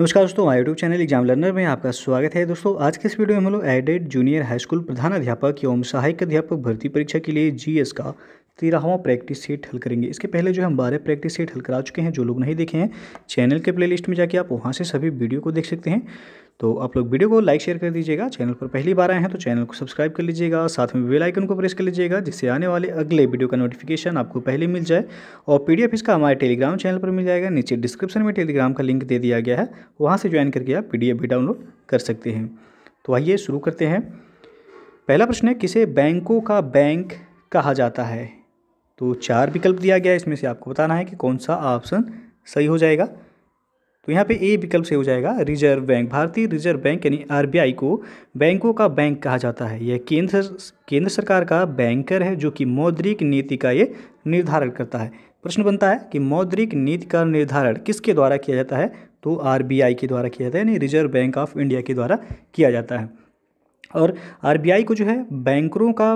नमस्कार दोस्तों हमारे यूट्यूब चैनल एग्जाम लर्नर में आपका स्वागत है दोस्तों आज के इस वीडियो में हम लोग एडेड जूनियर हाई स्कूल प्रधानाध्यापक एवं सहायक अध्यापक भर्ती परीक्षा के लिए जीएस का तेरहवां प्रैक्टिस सेट हल करेंगे इसके पहले जो हम बारह प्रैक्टिस सेट हल करा चुके हैं जो लोग नहीं देखे हैं चैनल के प्ले में जाके आप वहाँ से सभी वीडियो को देख सकते हैं तो आप लोग वीडियो को लाइक शेयर कर दीजिएगा चैनल पर पहली बार आए हैं तो चैनल को सब्सक्राइब कर लीजिएगा साथ में बेल आइकन को प्रेस कर लीजिएगा जिससे आने वाले अगले वीडियो का नोटिफिकेशन आपको पहले मिल जाए और पीडीएफ इसका हमारे टेलीग्राम चैनल पर मिल जाएगा नीचे डिस्क्रिप्शन में टेलीग्राम का लिंक दे दिया गया है वहाँ से ज्वाइन करके आप एफ भी डाउनलोड कर सकते हैं तो आइए शुरू करते हैं पहला प्रश्न है किसे बैंकों का बैंक कहा जाता है तो चार विकल्प दिया गया है इसमें से आपको बताना है कि कौन सा ऑप्शन सही हो जाएगा तो यहाँ पे ए विकल्प से हो जाएगा reserve bank Bharatiya reserve bank यानी आरबीआई को बैंकों का बैंक कहा जाता है यह केंद्र केंद्र सरकार का बैंकर है जो कि मौद्रिक नीति का ये निर्धारण करता है प्रश्न बनता है कि मौद्रिक नीति का निर्धारण किसके द्वारा किया जाता है तो आर के द्वारा किया जाता है यानी रिजर्व बैंक ऑफ इंडिया के द्वारा किया जाता है और आर को जो है बैंकरों का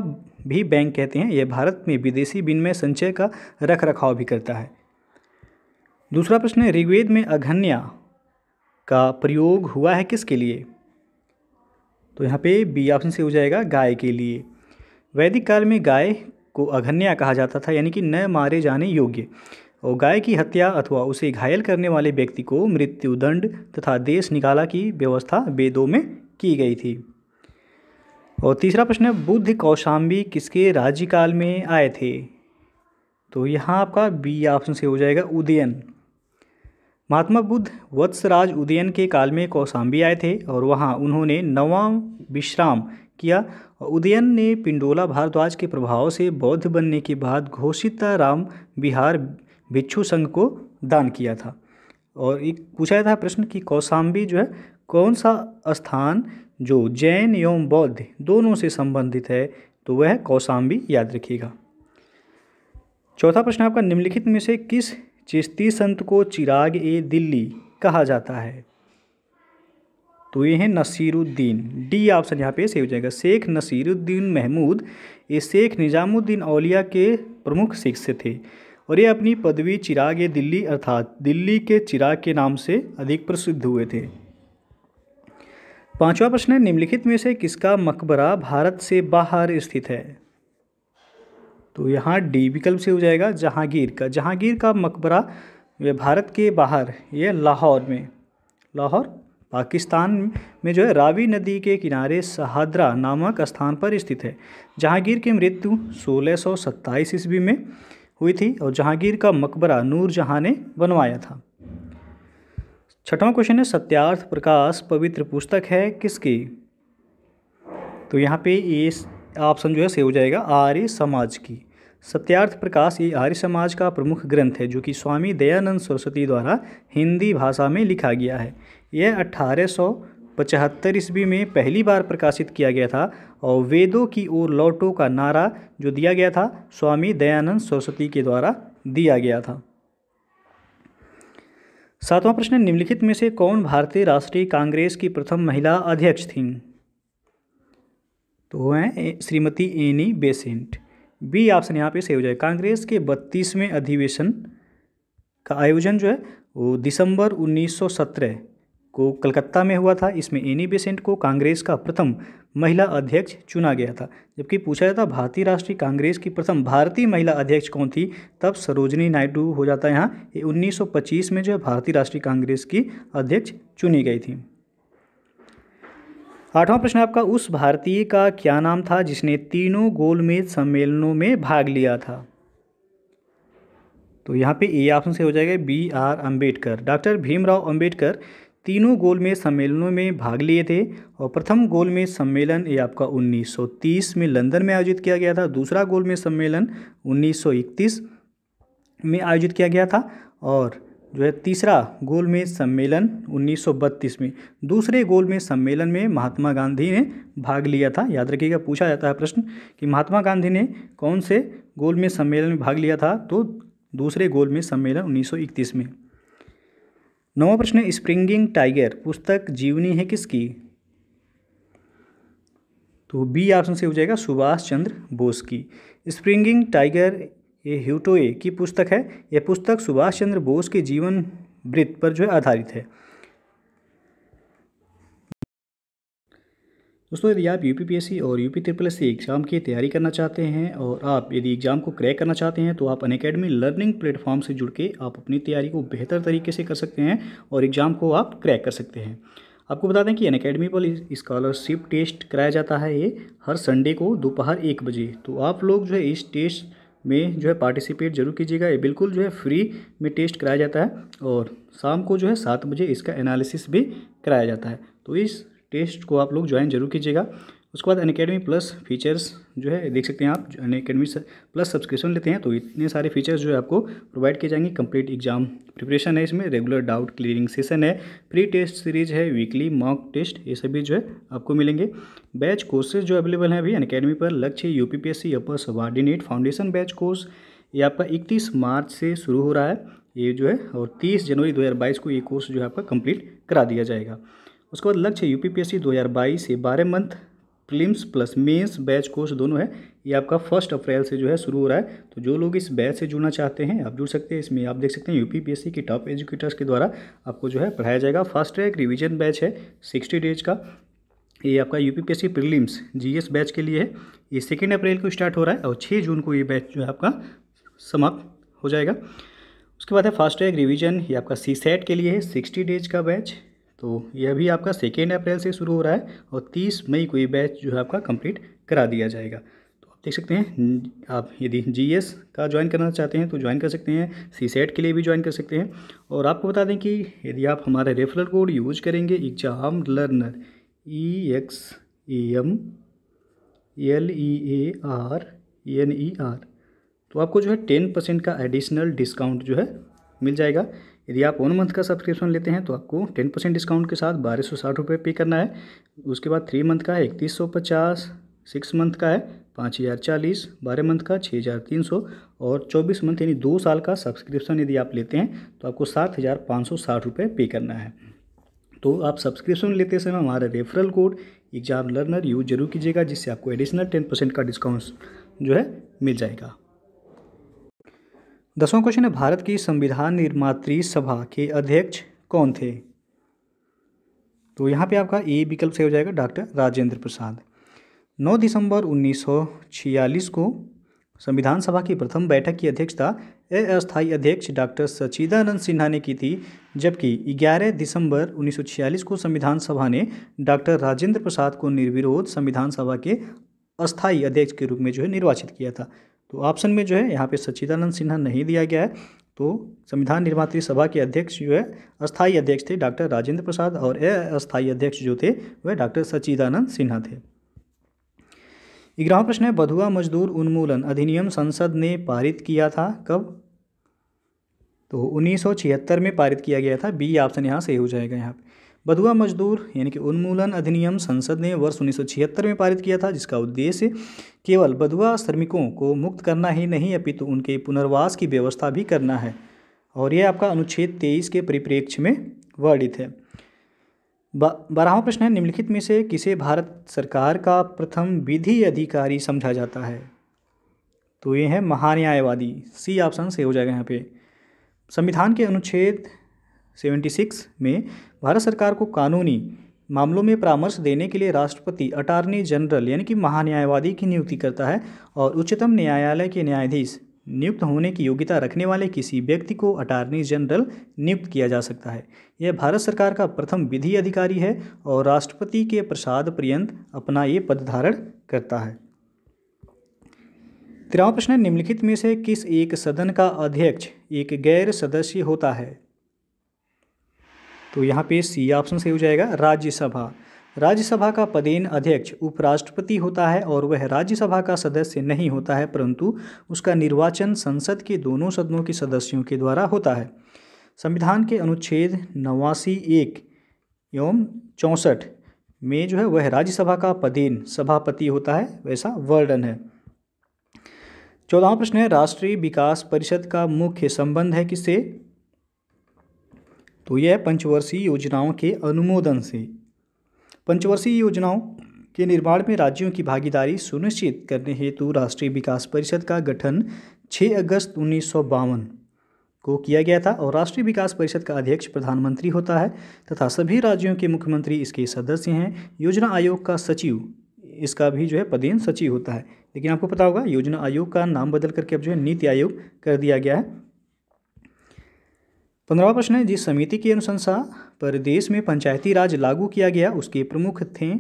भी बैंक कहते हैं यह भारत में विदेशी विनिमय संचय का रख रखाव भी करता है दूसरा प्रश्न है ऋग्वेद में अघन्या का प्रयोग हुआ है किसके लिए तो यहाँ पे बी ऑप्शन से हो जाएगा गाय के लिए वैदिक काल में गाय को अघन्या कहा जाता था यानी कि न मारे जाने योग्य और गाय की हत्या अथवा उसे घायल करने वाले व्यक्ति को मृत्युदंड तथा देश निकाला की व्यवस्था वेदों में की गई थी और तीसरा प्रश्न है बुद्ध कौशाम्बी किसके राज्यकाल में आए थे तो यहाँ आपका बी ऑप्शन से हो जाएगा उदयन महात्मा बुद्ध वत्सराज उदयन के काल में कौशाम्बी आए थे और वहाँ उन्होंने नवाम विश्राम किया उदयन ने पिंडोला भारद्वाज के प्रभाव से बौद्ध बनने के बाद राम बिहार भिक्षु संघ को दान किया था और एक पूछा था प्रश्न कि कौशाम्बी जो है कौन सा स्थान जो जैन एवं बौद्ध दोनों से संबंधित है तो वह कौशाम्बी याद रखिएगा चौथा प्रश्न आपका निम्नलिखित में से किस चिश्ती संत को चिराग ए दिल्ली कहा जाता है तो ये हैं नसीरुद्दीन डी ऑप्शन यहाँ पे सही हो जाएगा शेख नसीरुद्दीन महमूद ये शेख निज़ामुद्दीन औलिया के प्रमुख शिक्षक थे और ये अपनी पदवी चिराग ए दिल्ली अर्थात दिल्ली के चिराग के नाम से अधिक प्रसिद्ध हुए थे पांचवा प्रश्न है निम्नलिखित में से किसका मकबरा भारत से बाहर स्थित है तो यहाँ डी विकल्प से हो जाएगा जहांगीर का जहांगीर का मकबरा भारत के बाहर यह लाहौर में लाहौर पाकिस्तान में जो है रावी नदी के किनारे सहाद्रा नामक स्थान पर स्थित है जहांगीर की मृत्यु 1627 ईस्वी में हुई थी और जहांगीर का मकबरा नूर जहाँ ने बनवाया था छठवां क्वेश्चन है सत्यार्थ प्रकाश पवित्र पुस्तक है किसकी तो यहाँ पे ये ऑप्शन जो है से हो जाएगा आर्य समाज की सत्यार्थ प्रकाश ये आर्य समाज का प्रमुख ग्रंथ है जो कि स्वामी दयानंद सरस्वती द्वारा हिंदी भाषा में लिखा गया है यह अठारह सौ पचहत्तर ईस्वी में पहली बार प्रकाशित किया गया था और वेदों की ओर लौटो का नारा जो दिया गया था स्वामी दयानंद सरस्वती के द्वारा दिया गया था सातवां प्रश्न निम्नलिखित में से कौन भारतीय राष्ट्रीय कांग्रेस की प्रथम महिला अध्यक्ष थीं तो हैं Shrimati Annie Besant B option यहाँ पे सही हो जाए कांग्रेस के बत्तीसवें अधिवेशन का आयोजन जो है वो दिसंबर 1917 को कलकत्ता में हुआ था इसमें एनी बेसेंट को कांग्रेस का प्रथम महिला अध्यक्ष चुना गया था जबकि पूछा जाता भारतीय राष्ट्रीय कांग्रेस की प्रथम भारतीय महिला अध्यक्ष कौन थी तब सरोजनी नायडू हो जाता है यहाँ ये 1925 में जो है भारतीय राष्ट्रीय कांग्रेस की अध्यक्ष चुनी गई थी आठवां प्रश्न आपका उस भारतीय का क्या नाम था जिसने तीनों गोलमेज सम्मेलनों में भाग लिया था तो यहाँ पे ए ऑप्शन से हो जाएगा B R Ambedkar doctor Bhimrao Ambedkar तीनों गोलमेज सम्मेलनों में भाग लिए थे और प्रथम गोलमेज सम्मेलन ये आपका 1930 में लंदन में आयोजित किया गया था दूसरा गोलमेज सम्मेलन 1931 में आयोजित किया गया था और जो है तीसरा गोलमेज सम्मेलन 1932 में दूसरे गोलमेज सम्मेलन में महात्मा गांधी ने भाग लिया था याद रखिएगा पूछा जाता है प्रश्न कि महात्मा गांधी ने कौन से गोलमेज सम्मेलन में भाग लिया था तो दूसरे गोलमेज सम्मेलन 1931 में नवा प्रश्न स्प्रिंगिंग टाइगर पुस्तक जीवनी है किसकी तो बी ऑप्शन से हो जाएगा सुभाष चंद्र बोस की स्प्रिंगिंग टाइगर ये ह्यूटोए की पुस्तक है यह पुस्तक सुभाष चंद्र बोस के जीवन वृत्त पर जो है आधारित है दोस्तों यदि आप यूपीपीएससी और यूपी ट्रिपल एस एग्ज़ाम की तैयारी करना चाहते हैं और आप यदि एग्ज़ाम को क्रैक करना चाहते हैं तो आप अन अकेडमी लर्निंग प्लेटफॉर्म से जुड़ के आप अपनी तैयारी को बेहतर तरीके से कर सकते हैं और एग्ज़ाम को आप क्रैक कर सकते हैं आपको बता दें कि अन अकेडमी पर स्कॉलरशिप टेस्ट कराया जाता है ये हर संडे को दोपहर एक बजे तो आप लोग जो है इस टेस्ट में जो है पार्टिसिपेट जरूर कीजिएगा ये बिल्कुल जो है फ्री में टेस्ट कराया जाता है और शाम को जो है सात बजे इसका एनालिसिस भी कराया जाता है तो इस टेस्ट को आप लोग ज्वाइन जरूर कीजिएगा उसके बाद अनकेडमी प्लस फीचर्स जो है देख सकते हैं आप अकेडमी प्लस सब्सक्रिप्शन लेते हैं तो इतने सारे फीचर्स जो है आपको प्रोवाइड किए जाएंगे कंप्लीट एग्जाम प्रिपरेशन है इसमें रेगुलर डाउट क्लियरिंग सेशन है प्री टेस्ट सीरीज है वीकली मॉक टेस्ट ये सभी जो है आपको मिलेंगे बैच कोर्सेज जो अवेलेबल हैं अभी अकेडमी पर Lakshya U P upper subordinate foundation batch course ये आपका इकतीस मार्च से शुरू हो रहा है ये जो है और तीस जनवरी बाईस को ये कोर्स जो है आपका कंप्लीट करा दिया जाएगा उसके बाद Lakshya U P P S C दो हज़ार बाईस ये बारह month prelims plus mains batch course दोनों है ये आपका फर्स्ट अप्रैल से जो है शुरू हो रहा है तो जो लोग इस बैच से जुड़ना चाहते हैं आप जुड़ सकते हैं इसमें आप देख सकते हैं यूपीपीएससी के टॉप एजुकेटर्स के द्वारा आपको जो है पढ़ाया जाएगा फर्स्ट ट्रैक रिविजन बैच है सिक्सटी डेज का ये आपका यू पी पी बैच के लिए है ये सेकेंड अप्रैल को स्टार्ट हो रहा है और छः जून को ये बैच जो है आपका समाप्त हो जाएगा उसके बाद है फास्ट ट्रैक रिविजन ये आपका सी के लिए है सिक्सटी डेज का बैच तो यह भी आपका सेकेंड अप्रैल से शुरू हो रहा है और तीस मई को ये बैच जो है आपका कंप्लीट करा दिया जाएगा तो आप देख सकते हैं आप यदि जी का ज्वाइन करना चाहते हैं तो ज्वाइन कर सकते हैं सी सेट e के लिए भी ज्वाइन कर सकते हैं और आपको बता दें कि यदि आप हमारा रेफरल कोड यूज करेंगे exam learner E X A M L E A R N E R तो आपको जो है टेन परसेंट का एडिशनल डिस्काउंट जो है मिल जाएगा यदि आप वन मंथ का सब्सक्रिप्शन लेते हैं तो आपको टेन परसेंट डिस्काउंट के साथ बारह सौ साठ रुपये पे करना है उसके बाद थ्री मंथ का है इकतीस सौ पचास सिक्स मंथ का है पाँच हज़ार चालीस बारह मंथ का छः हज़ार तीन सौ और चौबीस मंथ यानी दो साल का सब्सक्रिप्शन यदि आप लेते हैं तो आपको सात हज़ार पाँच सौ साठ रुपये पे करना है तो आप सब्सक्रिप्शन लेते समय हमारा referral code exam learner use जरूर कीजिएगा जिससे आपको एडिशनल टेन परसेंट का डिस्काउंट जो है मिल जाएगा दसवां क्वेश्चन है भारत की संविधान निर्मात्री सभा के अध्यक्ष कौन थे तो यहाँ पे आपका ए विकल्प से हो जाएगा डॉक्टर राजेंद्र प्रसाद 9 दिसंबर 1946 को संविधान सभा की प्रथम बैठक की अध्यक्षता अस्थायी अध्यक्ष डॉक्टर सचिदानंद सिन्हा ने की थी जबकि 11 दिसंबर 1946 को संविधान सभा ने डॉक्टर राजेंद्र प्रसाद को निर्विरोध संविधान सभा के अस्थायी अध्यक्ष के रूप में जो है निर्वाचित किया था तो ऑप्शन में जो है यहाँ पे सच्चिदानंद सिन्हा नहीं दिया गया है तो संविधान निर्मात्री सभा के अध्यक्ष जो है अस्थायी अध्यक्ष थे डॉक्टर राजेंद्र प्रसाद और अस्थायी अध्यक्ष जो थे वह डॉक्टर सच्चिदानंद सिन्हा थे ग्यारहवा प्रश्न है बधुआ मजदूर उन्मूलन अधिनियम संसद ने पारित किया था कब तो 1976 में पारित किया गया था बी ऑप्शन यहाँ सही हो जाएगा यहाँ पे बधुआ मजदूर यानी कि उन्मूलन अधिनियम संसद ने वर्ष उन्नीस में पारित किया था जिसका उद्देश्य केवल बधुआ श्रमिकों को मुक्त करना ही नहीं अपितु तो उनके पुनर्वास की व्यवस्था भी करना है और यह आपका अनुच्छेद तेईस के परिप्रेक्ष्य में वर्णित है बारहवा प्रश्न है निम्नलिखित में से किसे भारत सरकार का प्रथम विधि अधिकारी समझा जाता है तो ये है महान्यायवादी सी ऑप्शन से हो जाएगा यहाँ पे संविधान के अनुच्छेद 76 में भारत सरकार को कानूनी मामलों में परामर्श देने के लिए राष्ट्रपति अटार्नी जनरल यानी कि महान्यायवादी की नियुक्ति करता है और उच्चतम न्यायालय के न्यायाधीश नियुक्त होने की योग्यता रखने वाले किसी व्यक्ति को अटार्नी जनरल नियुक्त किया जा सकता है यह भारत सरकार का प्रथम विधि अधिकारी है और राष्ट्रपति के प्रसाद पर्यंत अपना ये पद धारण करता है तेरहवा प्रश्न निम्नलिखित में से किस एक सदन का अध्यक्ष एक गैर सदस्य होता है तो यहाँ पे सी ऑप्शन सही हो जाएगा राज्यसभा राज्यसभा का पदेन अध्यक्ष उपराष्ट्रपति होता है और वह राज्यसभा का सदस्य नहीं होता है परंतु उसका निर्वाचन संसद के दोनों सदनों के सदस्यों के द्वारा होता है संविधान के अनुच्छेद नवासी एक एवं चौंसठ में जो है वह राज्यसभा का पदेन सभापति होता है वैसा वर्णन है चौदाह प्रश्न है राष्ट्रीय विकास परिषद का मुख्य संबंध है किससे तो यह पंचवर्षीय योजनाओं के अनुमोदन से पंचवर्षीय योजनाओं के निर्माण में राज्यों की भागीदारी सुनिश्चित करने हेतु राष्ट्रीय विकास परिषद का गठन 6 अगस्त उन्नीस को किया गया था और राष्ट्रीय विकास परिषद का अध्यक्ष प्रधानमंत्री होता है तथा सभी राज्यों के मुख्यमंत्री इसके सदस्य हैं योजना आयोग का सचिव इसका भी जो है पदेन सचिव होता है लेकिन आपको पता होगा योजना आयोग का नाम बदल करके अब जो है नीति आयोग कर दिया गया है पंद्रहवा प्रश्न है जिस समिति की अनुशंसा पर देश में पंचायती राज लागू किया गया उसके प्रमुख थे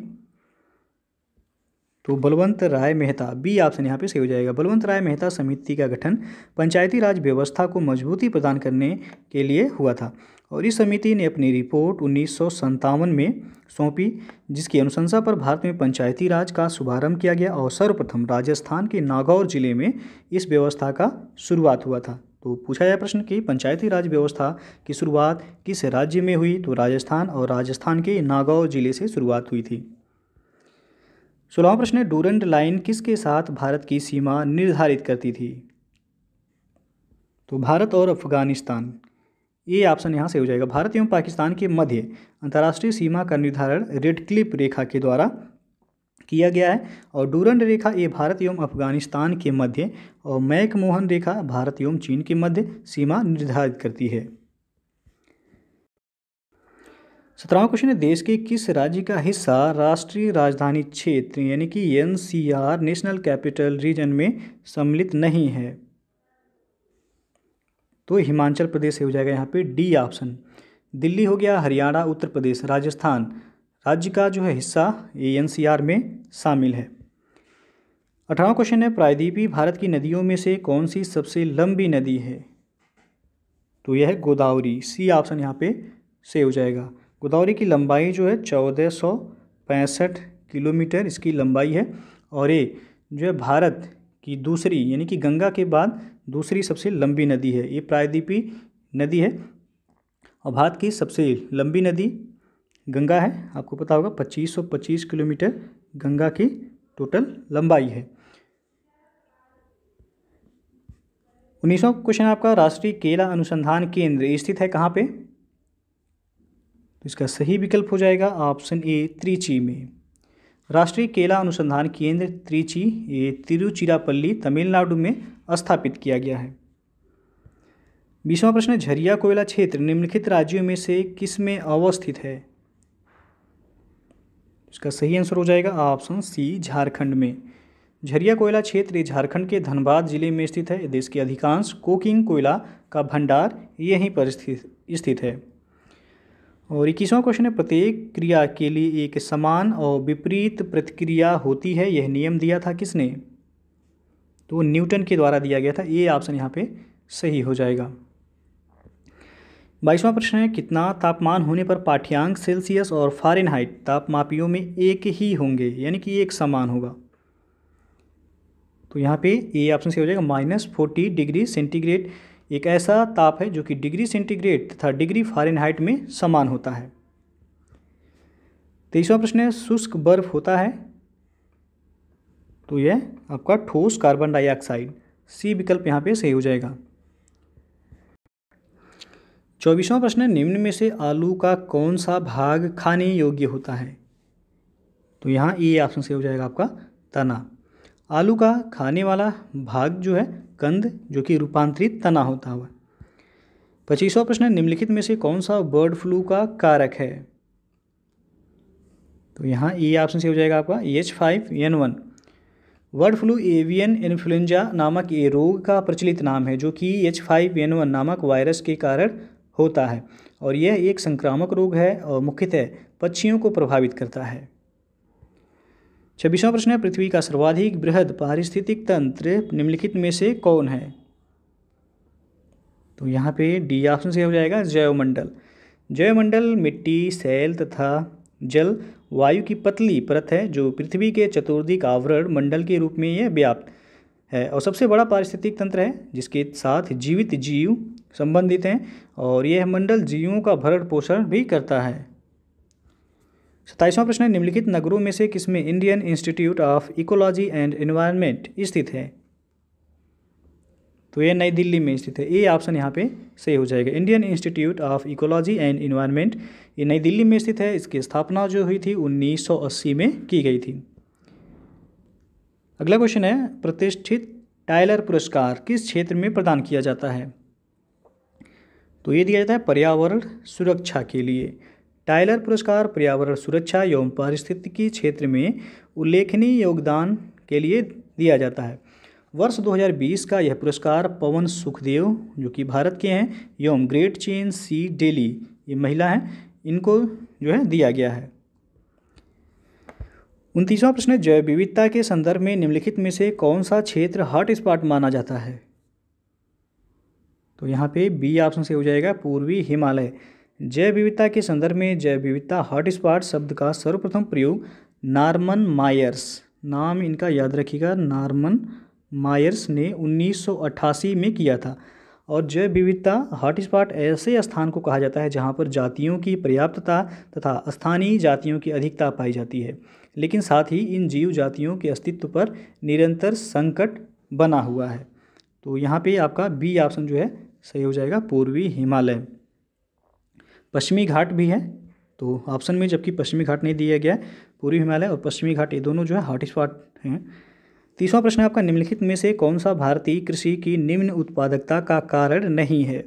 तो बलवंत राय मेहता बी ऑप्शन यहाँ पे सही हो जाएगा बलवंत राय मेहता समिति का गठन पंचायती राज व्यवस्था को मजबूती प्रदान करने के लिए हुआ था और इस समिति ने अपनी रिपोर्ट उन्नीस में सौंपी जिसकी अनुशंसा पर भारत में पंचायती राज का शुभारंभ किया गया और सर्वप्रथम राजस्थान के नागौर जिले में इस व्यवस्था का शुरुआत हुआ था तो पूछा गया प्रश्न कि पंचायती राज व्यवस्था की शुरुआत किस राज्य में हुई तो राजस्थान और राजस्थान के नागौर जिले से शुरुआत हुई थी सोलहवा प्रश्न डोरेंट लाइन किसके साथ भारत की सीमा निर्धारित करती थी तो भारत और अफगानिस्तान ये ऑप्शन यहाँ से हो जाएगा भारत एवं पाकिस्तान के मध्य अंतर्राष्ट्रीय सीमा का निर्धारण रेडक्लिप रेखा के द्वारा किया गया है और डूरंड रेखा ये भारत एवं अफगानिस्तान के मध्य और मैकमोहन रेखा भारत एवं चीन के मध्य सीमा निर्धारित करती है सत्रहवा क्वेश्चन है देश के किस राज्य का हिस्सा राष्ट्रीय राजधानी क्षेत्र यानी कि एन नेशनल कैपिटल रीजन में सम्मिलित नहीं है तो हिमाचल प्रदेश हो जाएगा यहाँ पे डी ऑप्शन दिल्ली हो गया हरियाणा उत्तर प्रदेश राजस्थान राज्य का जो है हिस्सा ये एनसीआर में शामिल है अठारह क्वेश्चन है प्रायद्वीपी भारत की नदियों में से कौन सी सबसे लंबी नदी है तो यह है गोदावरी सी ऑप्शन यहाँ पे से हो जाएगा गोदावरी की लंबाई जो है चौदह सौ पैंसठ किलोमीटर इसकी लंबाई है और ये जो है भारत की दूसरी यानी कि गंगा के बाद दूसरी सबसे लंबी नदी है ये प्रायद्वीपी नदी है और भारत की सबसे लंबी नदी गंगा है आपको पता होगा पच्चीस सौ पच्चीस किलोमीटर गंगा की टोटल लंबाई है उन्नीसवा क्वेश्चन आपका राष्ट्रीय केला अनुसंधान केंद्र स्थित है कहाँ पे तो इसका सही विकल्प हो जाएगा ऑप्शन ए त्रिची में राष्ट्रीय केला अनुसंधान केंद्र त्रिची ये तिरुचिरापल्ली तमिलनाडु में स्थापित किया गया है बीसवा प्रश्न झरिया कोयला क्षेत्र निम्नलिखित राज्यों में से किस में अवस्थित है इसका सही आंसर हो जाएगा ऑप्शन सी झारखंड में झरिया कोयला क्षेत्र झारखंड के धनबाद जिले में स्थित है देश के अधिकांश कोकिंग कोयला का भंडार यहीं पर स्थित है और इक्कीसवां क्वेश्चन है प्रत्येक क्रिया के लिए एक समान और विपरीत प्रतिक्रिया होती है यह नियम दिया था किसने तो न्यूटन के द्वारा दिया गया था ये ऑप्शन यहाँ पे सही हो जाएगा बाईसवां प्रश्न है कितना तापमान होने पर पाठ्यांक सेल्सियस और फारेनहाइट तापमापियों में एक ही होंगे यानी कि एक समान होगा तो यहाँ पे ये ऑप्शन सही हो जाएगा माइनस फोर्टी डिग्री सेंटीग्रेड एक ऐसा ताप है जो कि डिग्री सेंटीग्रेड तथा डिग्री फारेनहाइट में समान होता है तेईसवां प्रश्न है शुष्क बर्फ होता है तो यह आपका ठोस कार्बन डाइऑक्साइड सी विकल्प यहाँ पे सही हो जाएगा चौबीसवां प्रश्न निम्न में से आलू का कौन सा भाग खाने योग्य होता है तो यहाँ ए ऑप्शन से हो जाएगा आपका तना आलू का खाने वाला भाग जो है कंद जो कि रूपांतरित तना होता हुआ पच्चीसवा प्रश्न निम्नलिखित में से कौन सा बर्ड फ्लू का कारक है तो यहाँ ई ऑप्शन से हो जाएगा आपका H five N one bird flu avian influenza नामक ये रोग का प्रचलित नाम है जो कि एच फाइव एन वन नामक वायरस के कारण होता है और यह एक संक्रामक रोग है और मुख्यतः पक्षियों को प्रभावित करता है छब्बीसवां प्रश्न है पृथ्वी का सर्वाधिक बृहद पारिस्थितिक तंत्र निम्नलिखित में से कौन है तो यहाँ पे डी ऑप्शन से हो जाएगा जैवमंडल जैवमंडल मिट्टी सेल तथा जल वायु की पतली परत है जो पृथ्वी के चतुर्दिक आवरण मंडल के रूप में यह व्याप्त है और सबसे बड़ा पारिस्थितिक तंत्र है जिसके साथ जीवित जीव संबंधित हैं और यह मंडल जीवों का भरण पोषण भी करता है सताईसवां प्रश्न है निम्नलिखित नगरों में से किसमें Indian Institute of Ecology and Environment स्थित है तो ये नई दिल्ली में स्थित है ए ऑप्शन यहाँ पे सही हो जाएगा Indian Institute of Ecology and Environment ये नई दिल्ली में स्थित है इसकी स्थापना जो हुई थी 1980 में की गई थी अगला क्वेश्चन है प्रतिष्ठित टायलर पुरस्कार किस क्षेत्र में प्रदान किया जाता है तो ये दिया जाता है पर्यावरण सुरक्षा के लिए टाइलर पुरस्कार पर्यावरण सुरक्षा एवं पारिस्थितिकी क्षेत्र में उल्लेखनीय योगदान के लिए दिया जाता है वर्ष 2020 का यह पुरस्कार पवन सुखदेव जो कि भारत के हैं एवं ग्रेट चेन सी डेली ये महिला हैं इनको जो है दिया गया है उनतीसवां प्रश्न जैव विविधता के संदर्भ में निम्नलिखित में से कौन सा क्षेत्र हॉटस्पॉट माना जाता है तो यहाँ पे बी ऑप्शन से हो जाएगा पूर्वी हिमालय जैव विविधता के संदर्भ में जैव विविधता हॉटस्पॉट शब्द का सर्वप्रथम प्रयोग नार्मन मायर्स नाम इनका याद रखिएगा नार्मन मायर्स ने 1988 में किया था और जैव विविधता हॉटस्पॉट ऐसे स्थान को कहा जाता है जहाँ पर जातियों की पर्याप्तता तथा स्थानीय जातियों की अधिकता पाई जाती है लेकिन साथ ही इन जीव जातियों के अस्तित्व पर निरंतर संकट बना हुआ है तो यहाँ पे आपका बी ऑप्शन जो है सही हो जाएगा पूर्वी हिमालय पश्चिमी घाट भी है तो ऑप्शन में जबकि पश्चिमी घाट नहीं दिया गया है पूर्वी हिमालय और पश्चिमी घाट ये दोनों जो है हॉट स्पॉट हैं तीसरा प्रश्न है आपका निम्नलिखित में से कौन सा भारतीय कृषि की निम्न उत्पादकता का कारण नहीं है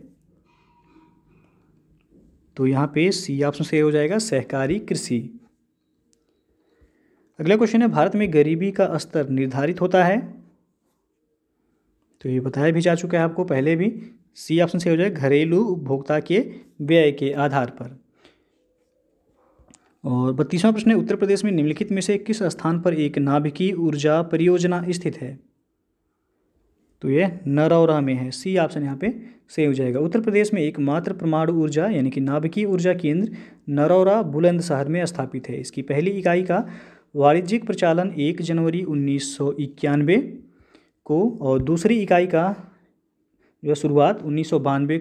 तो यहाँ पे सी ऑप्शन सही हो जाएगा सहकारी कृषि अगला क्वेश्चन है भारत में गरीबी का स्तर निर्धारित होता है तो ये बताया भी जा चुका है आपको पहले भी सी ऑप्शन सही हो जाएगा घरेलू उपभोक्ता के व्यय के आधार पर और बत्तीसवां प्रश्न है उत्तर प्रदेश में निम्नलिखित में से किस स्थान पर एक नाभिकीय ऊर्जा परियोजना स्थित है तो यह नरौरा में है सी ऑप्शन यहाँ पे सही हो जाएगा उत्तर प्रदेश में एकमात्र परमाणु ऊर्जा यानी कि नाभिकीय ऊर्जा केंद्र नरौरा बुलंदशहर में स्थापित है इसकी पहली इकाई का वाणिज्यिक प्रचालन एक जनवरी उन्नीस को और दूसरी इकाई का जो शुरुआत उन्नीस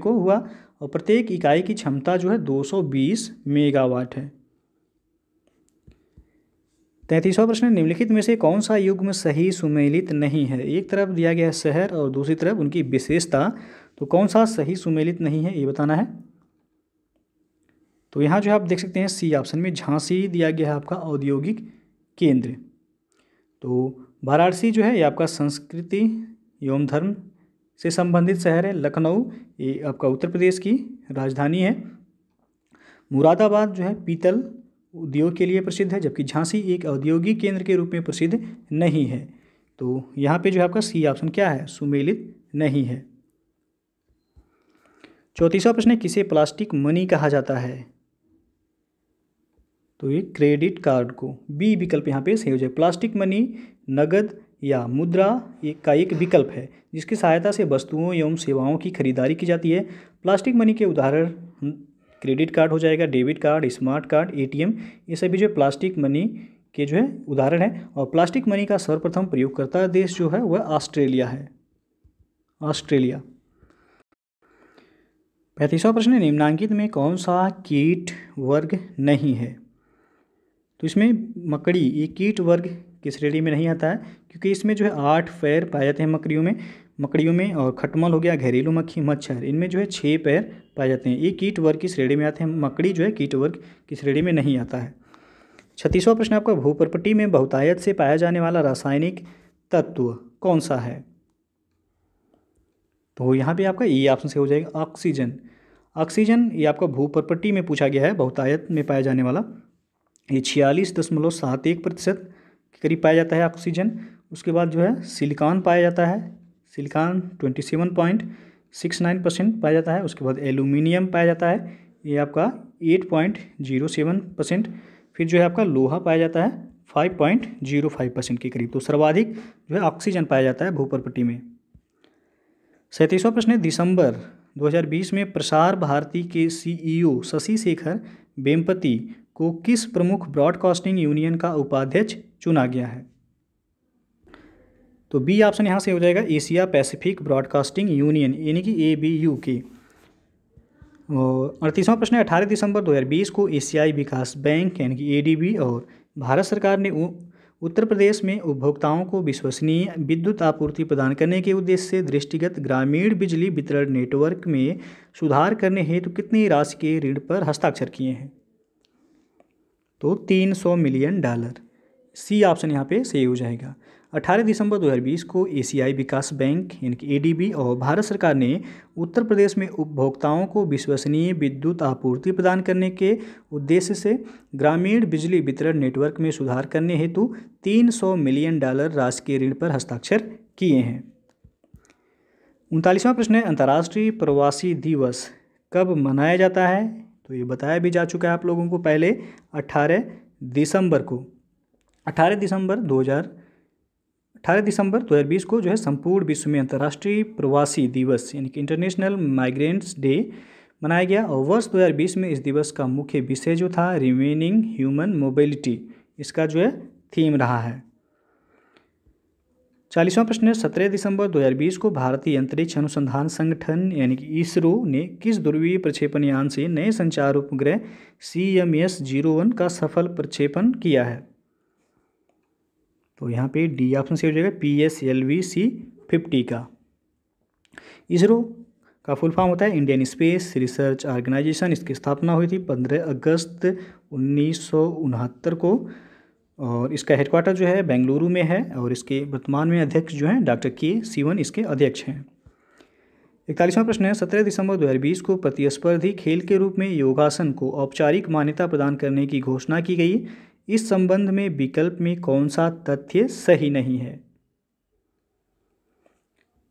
को हुआ और प्रत्येक इकाई की क्षमता जो है 220 मेगावाट है तैंतीसवा प्रश्न निम्नलिखित में से कौन सा युग्म सही सुमेलित नहीं है एक तरफ दिया गया शहर और दूसरी तरफ उनकी विशेषता तो कौन सा सही सुमेलित नहीं है ये बताना है तो यहाँ जो है आप देख सकते हैं सी ऑप्शन में झांसी दिया गया है आपका औद्योगिक केंद्र तो वाराणसी जो है ये आपका संस्कृति एवं धर्म से संबंधित शहर है लखनऊ ये आपका उत्तर प्रदेश की राजधानी है मुरादाबाद जो है पीतल उद्योग के लिए प्रसिद्ध है जबकि झांसी एक औद्योगिक केंद्र के रूप में प्रसिद्ध नहीं है तो यहाँ पे जो है आपका सी ऑप्शन क्या है सुमेलित नहीं है चौतीसवा प्रश्न किसे प्लास्टिक मनी कहा जाता है तो ये क्रेडिट कार्ड को बी विकल्प यहाँ पे सही हो जाए प्लास्टिक मनी नगद या मुद्रा एक का एक विकल्प है जिसकी सहायता से वस्तुओं एवं सेवाओं की खरीदारी की जाती है प्लास्टिक मनी के उदाहरण क्रेडिट कार्ड हो जाएगा debit card smart card ATM ये सभी जो प्लास्टिक मनी के जो है उदाहरण है और प्लास्टिक मनी का सर्वप्रथम प्रयोगकर्ता देश जो है वह ऑस्ट्रेलिया है ऑस्ट्रेलिया पैंतीसवा प्रश्न निम्नांकित में कौन सा कीट वर्ग नहीं है तो इसमें मकड़ी ये कीट वर्ग की श्रेणी में नहीं आता है क्योंकि इसमें जो है आठ पैर पाए जाते हैं मकड़ियों में मकड़ियों में और खटमल हो गया घरेलू मक्खी मच्छर इनमें जो है छः पैर पाए जाते हैं ये कीट वर्ग की श्रेणी में आते हैं मकड़ी जो है कीट वर्ग की श्रेणी में नहीं आता है छत्तीसवां प्रश्न आपका भूप्रपटी में बहुतायत से पाया जाने वाला रासायनिक तत्व कौन सा है तो यहाँ पे आपका ई ऑप्शन से हो जाएगा ऑक्सीजन ऑक्सीजन ये आपका भूप्रपटी में पूछा गया है बहुतायत में पाया जाने वाला ये छियालीस दशमलव सात एक प्रतिशत करीब पाया जाता है ऑक्सीजन उसके बाद जो है सिलिकॉन पाया जाता है silicon twenty seven point six nine percent पाया जाता है उसके बाद एलुमिनियम पाया जाता है ये आपका eight point zero seven percent फिर जो है आपका लोहा पाया जाता है five point zero five percent के करीब तो सर्वाधिक जो है ऑक्सीजन पाया जाता है भूपरपट्टी में सैंतीसवा प्रश्न है दिसंबर 2020 में प्रसार भारती के सीईओ e शशि शेखर बेमपति को किस प्रमुख ब्रॉडकास्टिंग यूनियन का उपाध्यक्ष चुना गया है तो बी ऑप्शन यहाँ से हो जाएगा एशिया पैसिफिक ब्रॉडकास्टिंग यूनियन यानी कि ए बी यू के अड़तीसवां प्रश्न है अठारह दिसंबर 2020 को एशियाई विकास बैंक यानी कि बी और भारत सरकार ने उत्तर प्रदेश में उपभोक्ताओं को विश्वसनीय विद्युत आपूर्ति प्रदान करने के उद्देश्य से दृष्टिगत ग्रामीण बिजली वितरण नेटवर्क में सुधार करने हेतु कितनी राशि के ऋण पर हस्ताक्षर किए हैं तो 300 मिलियन डॉलर सी ऑप्शन यहाँ पे सही हो जाएगा 18 दिसंबर 2020 को एशियाई विकास बैंक यानी कि एडीबी और भारत सरकार ने उत्तर प्रदेश में उपभोक्ताओं को विश्वसनीय विद्युत आपूर्ति प्रदान करने के उद्देश्य से ग्रामीण बिजली वितरण नेटवर्क में सुधार करने हेतु 300 मिलियन डॉलर राशि के ऋण पर हस्ताक्षर किए हैं उनतालीसवां प्रश्न है अंतर्राष्ट्रीय प्रवासी दिवस कब मनाया जाता है तो ये बताया भी जा चुका है आप लोगों को पहले अट्ठारह दिसंबर को अट्ठारह दिसंबर दो हज़ार अठारह दिसंबर 2020 को जो है संपूर्ण विश्व में अंतर्राष्ट्रीय प्रवासी दिवस यानी कि इंटरनेशनल माइग्रेंट्स डे मनाया गया और वर्ष 2020 में इस दिवस का मुख्य विषय जो था रिमेनिंग ह्यूमन मोबिलिटी इसका जो है थीम रहा है चालीसवां प्रश्न है सत्रह दिसंबर 2020 को भारतीय अंतरिक्ष अनुसंधान संगठन यानी कि इसरो ने किस ध्रुवीय प्रक्षेपण यान से नए संचार उपग्रह C M S zero one का सफल प्रक्षेपण किया है तो यहाँ पे डी ऑप्शन से हो जाएगा P S L V C fifty का इसरो का फुल फॉर्म होता है इंडियन स्पेस रिसर्च ऑर्गेनाइजेशन इसकी स्थापना हुई थी पंद्रह अगस्त उन्नीस को और इसका हेडक्वार्टर जो है बेंगलुरु में है और इसके वर्तमान में अध्यक्ष जो हैं डॉक्टर के सीवन इसके अध्यक्ष हैं इकतालीसवां प्रश्न है सत्रह दिसंबर 2020 को प्रतिस्पर्धी खेल के रूप में योगासन को औपचारिक मान्यता प्रदान करने की घोषणा की गई इस संबंध में विकल्प में कौन सा तथ्य सही नहीं है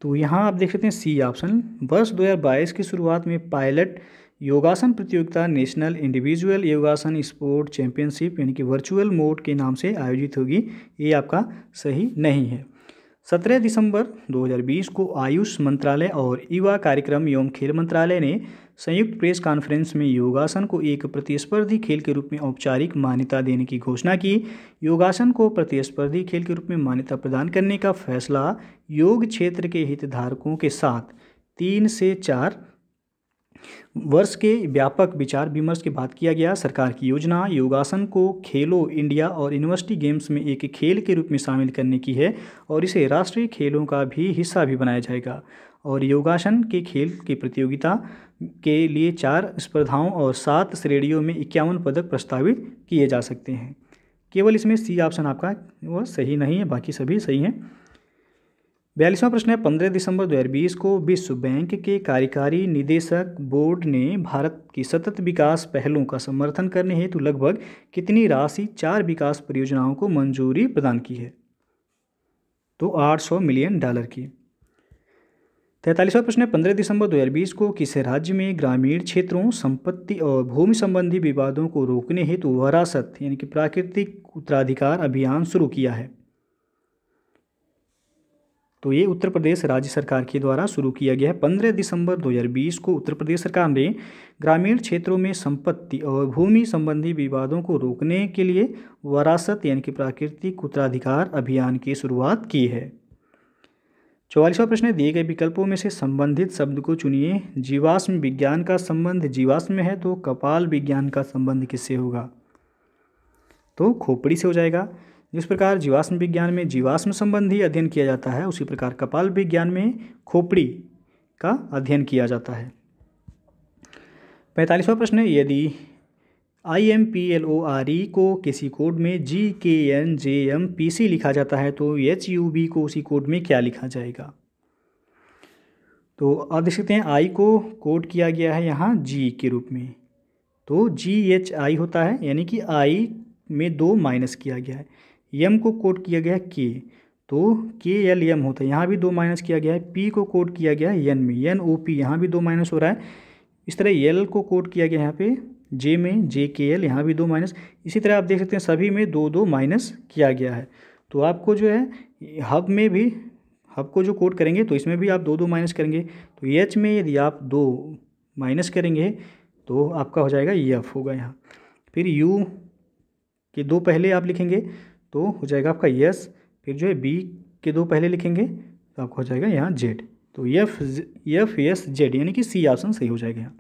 तो यहाँ आप देख सकते हैं सी ऑप्शन वर्ष 2022 की शुरुआत में पायलट योगासन प्रतियोगिता नेशनल इंडिविजुअल योगासन स्पोर्ट चैंपियनशिप यानी कि वर्चुअल मोड के नाम से आयोजित होगी ये आपका सही नहीं है सत्रह दिसंबर 2020 को आयुष मंत्रालय और युवा कार्यक्रम एवं खेल मंत्रालय ने संयुक्त प्रेस कॉन्फ्रेंस में योगासन को एक प्रतिस्पर्धी खेल के रूप में औपचारिक मान्यता देने की घोषणा की योगासन को प्रतिस्पर्धी खेल के रूप में मान्यता प्रदान करने का फैसला योग क्षेत्र के हितधारकों के साथ तीन से चार वर्ष के व्यापक विचार विमर्श के बाद किया गया सरकार की योजना योगासन को खेलो इंडिया और यूनिवर्सिटी गेम्स में एक खेल के रूप में शामिल करने की है और इसे राष्ट्रीय खेलों का भी हिस्सा भी बनाया जाएगा और योगासन के खेल की प्रतियोगिता के लिए चार स्पर्धाओं और सात श्रेणियों में इक्यावन पदक प्रस्तावित किए जा सकते हैं केवल इसमें सी ऑप्शन आपका वह सही नहीं है बाकी सभी सही हैं बयालीसवां प्रश्न है पंद्रह दिसंबर 2020 को विश्व बैंक के कार्यकारी निदेशक बोर्ड ने भारत की सतत विकास पहलों का समर्थन करने हेतु लगभग कितनी राशि चार विकास परियोजनाओं को मंजूरी प्रदान की है तो 800 मिलियन डॉलर की तैंतालीसवां प्रश्न है पंद्रह दिसंबर 2020 को किस राज्य में ग्रामीण क्षेत्रों संपत्ति और भूमि संबंधी विवादों को रोकने हेतु वरासत यानी कि प्राकृतिक उत्तराधिकार अभियान शुरू किया है तो ये उत्तर प्रदेश राज्य सरकार के द्वारा शुरू किया गया है पंद्रह दिसंबर 2020 को उत्तर प्रदेश सरकार ने ग्रामीण क्षेत्रों में संपत्ति और भूमि संबंधी विवादों को रोकने के लिए वरासत यानी कि प्राकृतिक उत्तराधिकार अभियान की शुरुआत की है चौवालीसवा प्रश्न दिए गए विकल्पों में से संबंधित शब्द को चुनिए जीवाश्म विज्ञान का संबंध जीवाश्म में है तो कपाल विज्ञान का संबंध किससे होगा तो खोपड़ी से हो जाएगा जिस प्रकार जीवाश्म विज्ञान में जीवाश्म संबंधी अध्ययन किया जाता है उसी प्रकार कपाल विज्ञान में खोपड़ी का अध्ययन किया जाता है पैंतालीसवा प्रश्न यदि I M P L O R E को किसी कोड में G K N J M P C लिखा जाता है तो एच यू बी को उसी कोड में क्या लिखा जाएगा तो आप देख सकते हैं आई को कोड किया गया है यहाँ जी के रूप में तो जी एच आई होता है यानी कि आई में दो माइनस किया गया है यम को कोट किया गया है के तो के एल यम होता है यहाँ भी दो माइनस किया गया है पी को कोट किया गया है यन में एन ओ पी यहाँ भी दो माइनस हो रहा है इस तरह एल को कोट किया गया यहाँ पे जे में जे के एल यहाँ भी दो माइनस इसी तरह आप देख सकते हैं सभी में दो दो माइनस किया गया है तो आपको जो है हब में भी हब को जो कोट करेंगे तो इसमें भी आप दो दो माइनस करेंगे तो एच में यदि आप दो माइनस करेंगे तो आपका हो जाएगा ये एफ होगा यहाँ फिर यू के दो पहले आप लिखेंगे तो हो जाएगा आपका यस फिर जो है बी के दो पहले लिखेंगे तो आपका हो जाएगा यहाँ जेड तो यफ यफ यस जेड यानी कि सी ऑप्शन सही हो जाएगा यहाँ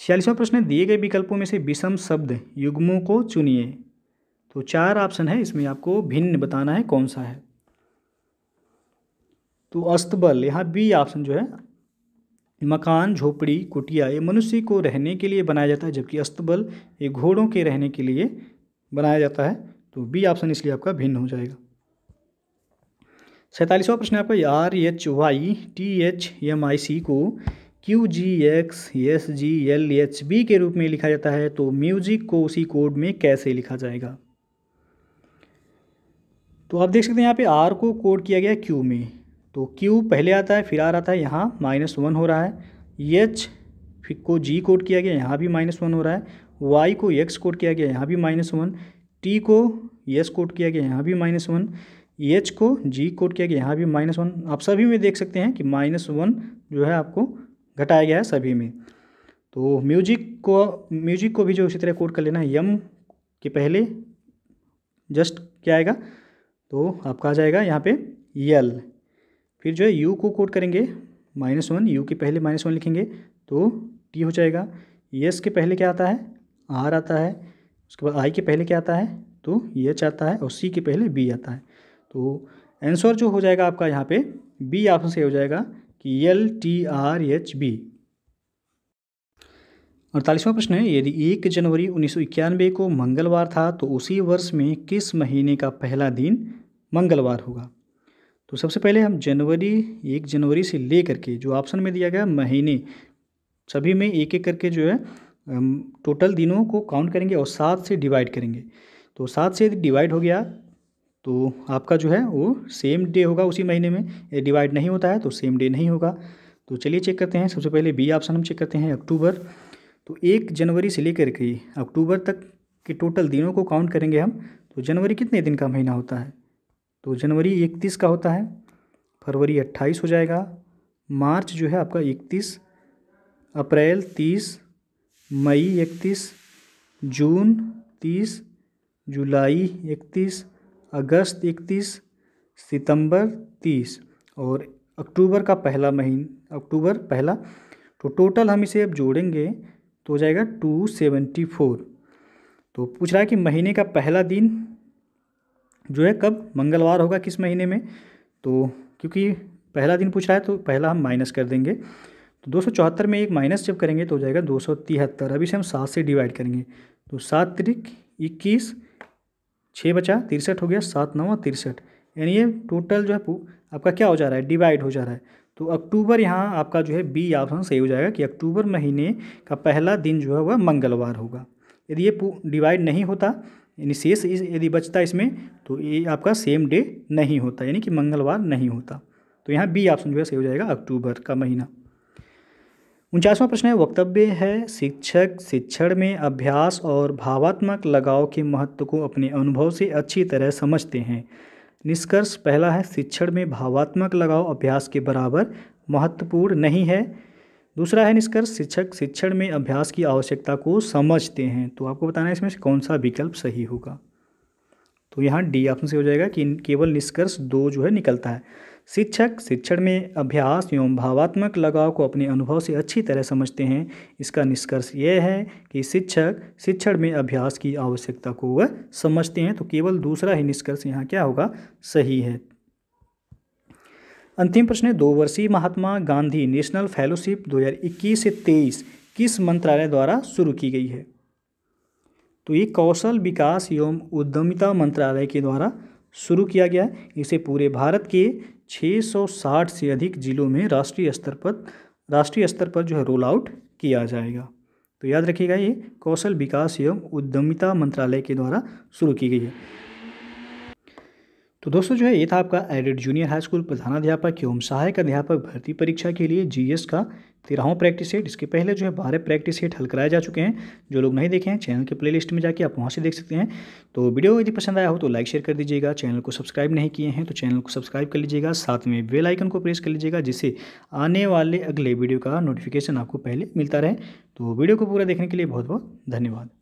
छियालीसवा प्रश्न दिए गए विकल्पों में से विषम शब्द युग्मों को चुनिए तो चार ऑप्शन है इसमें आपको भिन्न बताना है कौन सा है तो अस्तबल यहाँ बी ऑप्शन जो है मकान झोपड़ी कुटिया ये मनुष्य को रहने के लिए बनाया जाता है जबकि अस्तबल ये घोड़ों के रहने के लिए बनाया जाता है तो बी ऑप्शन इसलिए आपका भिन्न हो जाएगा सैंतालीसवां प्रश्न आपका R H Y T H M I C को Q G X S G L H B के रूप में लिखा जाता है तो म्यूजिक को उसी कोड में कैसे लिखा जाएगा तो आप देख सकते हैं यहाँ पे आर को कोड किया गया क्यू में तो क्यू पहले आता है फिर आर आता है यहाँ माइनस वन हो रहा है एच को जी कोड किया गया यहाँ भी माइनस वन हो रहा है वाई को एक्स कोड किया गया यहाँ भी माइनस वन टी को यस कोट किया गया यहाँ भी माइनस वन एच को जी कोट किया गया यहाँ भी माइनस वन आप सभी में देख सकते हैं कि माइनस वन जो है आपको घटाया गया है सभी में तो म्यूजिक को म्यूजिक को भी जो इसी तरह कोट कर लेना है यम के पहले जस्ट क्या आएगा तो आपका आ जाएगा यहाँ पे यल फिर जो है यू को कोट करेंगे माइनस वन यू के पहले माइनस वन लिखेंगे तो टी हो जाएगा यस के पहले क्या आता है आर आता है उसके बाद आई के पहले क्या आता है तो ये एच अच्छा आता है और सी के पहले बी आता है तो आंसर जो हो जाएगा आपका यहाँ पे बी ऑप्शन से हो जाएगा कि L T R H B अड़तालीसवां प्रश्न है यदि एक जनवरी उन्नीस को मंगलवार था तो उसी वर्ष में किस महीने का पहला दिन मंगलवार होगा तो सबसे पहले हम जनवरी एक जनवरी से लेकर के जो ऑप्शन में दिया गया महीने सभी में एक एक करके जो है टोटल दिनों को काउंट करेंगे और सात से डिवाइड करेंगे तो सात से डिवाइड हो गया तो आपका जो है वो सेम डे होगा उसी महीने में डिवाइड नहीं होता है तो सेम डे नहीं होगा तो चलिए चेक करते हैं सबसे पहले बी ऑप्शन हम चेक करते हैं अक्टूबर तो एक जनवरी से लेकर के अक्टूबर तक के टोटल दिनों को काउंट करेंगे हम तो जनवरी कितने दिन का महीना होता है तो जनवरी इकतीस का होता है फरवरी अट्ठाईस हो जाएगा मार्च जो है आपका इकतीस अप्रैल तीस मई इकतीस जून तीस जुलाई इकतीस अगस्त इकतीस सितंबर तीस और अक्टूबर का पहला महीन अक्टूबर पहला तो टोटल हम इसे अब जोड़ेंगे तो हो जाएगा टू सेवेंटी फोर तो पूछ रहा है कि महीने का पहला दिन जो है कब मंगलवार होगा किस महीने में तो क्योंकि पहला दिन पूछ रहा है तो पहला हम माइनस कर देंगे तो दो सौ चौहत्तर में एक माइनस जब करेंगे तो हो जाएगा दो सौ तिहत्तर हम सात से डिवाइड करेंगे तो सात त्रिक इक्कीस छः बचा तिरसठ हो गया सात नौ तिरसठ यानी ये टोटल जो है आपका क्या हो जा रहा है डिवाइड हो जा रहा है तो अक्टूबर यहाँ आपका जो है बी ऑप्शन सही हो जाएगा कि अक्टूबर महीने का पहला दिन जो है वह मंगलवार होगा यदि ये डिवाइड नहीं होता यानी शेष यदि बचता इसमें तो ये आपका सेम डे नहीं होता यानी कि मंगलवार नहीं होता तो यहाँ बी ऑप्शन जो है सही हो जाएगा अक्टूबर का महीना उनचासवा प्रश्न है वक्तव्य है शिक्षक शिक्षण में अभ्यास और भावात्मक लगाव के महत्व को अपने अनुभव से अच्छी तरह समझते हैं निष्कर्ष पहला है शिक्षण में भावात्मक लगाव अभ्यास के बराबर महत्वपूर्ण नहीं है दूसरा है निष्कर्ष शिक्षक शिक्षण में अभ्यास की आवश्यकता को समझते हैं तो आपको बताना है इसमें से कौन सा विकल्प सही होगा तो यहाँ डी ऑप्शन से हो जाएगा कि केवल निष्कर्ष दो जो है निकलता है शिक्षक शिक्षण में अभ्यास एवं भावात्मक लगाव को अपने अनुभव से अच्छी तरह समझते हैं इसका निष्कर्ष यह है कि शिक्षक शिक्षण में अभ्यास की आवश्यकता को वह समझते हैं तो केवल दूसरा ही निष्कर्ष यहाँ क्या होगा सही है अंतिम प्रश्न है दो वर्षीय महात्मा गांधी नेशनल फेलोशिप 2021 से 23 किस मंत्रालय द्वारा शुरू की गई है तो ये कौशल विकास एवं उद्यमिता मंत्रालय के द्वारा शुरू किया गया इसे पूरे भारत के 660 से अधिक जिलों में राष्ट्रीय स्तर पर राष्ट्रीय स्तर पर जो है रोल आउट किया जाएगा तो याद रखिएगा ये कौशल विकास एवं उद्यमिता मंत्रालय के द्वारा शुरू की गई है तो दोस्तों जो है ये था आपका एडेड जूनियर हाई स्कूल प्रधानाध्यापक एवं सहायक अध्यापक भर्ती परीक्षा के लिए जीएस का तेरहों प्रैक्टिस सेट इसके पहले जो है बारह प्रैक्टिस सेट हल कराए जा चुके हैं जो लोग नहीं देखे हैं चैनल के प्लेलिस्ट में जाके आप वहाँ से देख सकते हैं तो वीडियो यदि पसंद आया हो तो लाइक शेयर कर दीजिएगा चैनल को सब्सक्राइब नहीं किए हैं तो चैनल को सब्सक्राइब कर लीजिएगा साथ में बेल आइकन को प्रेस कर लीजिएगा जिससे आने वाले अगले वीडियो का नोटिफिकेशन आपको पहले मिलता रहे तो वीडियो को पूरा देखने के लिए बहुत बहुत धन्यवाद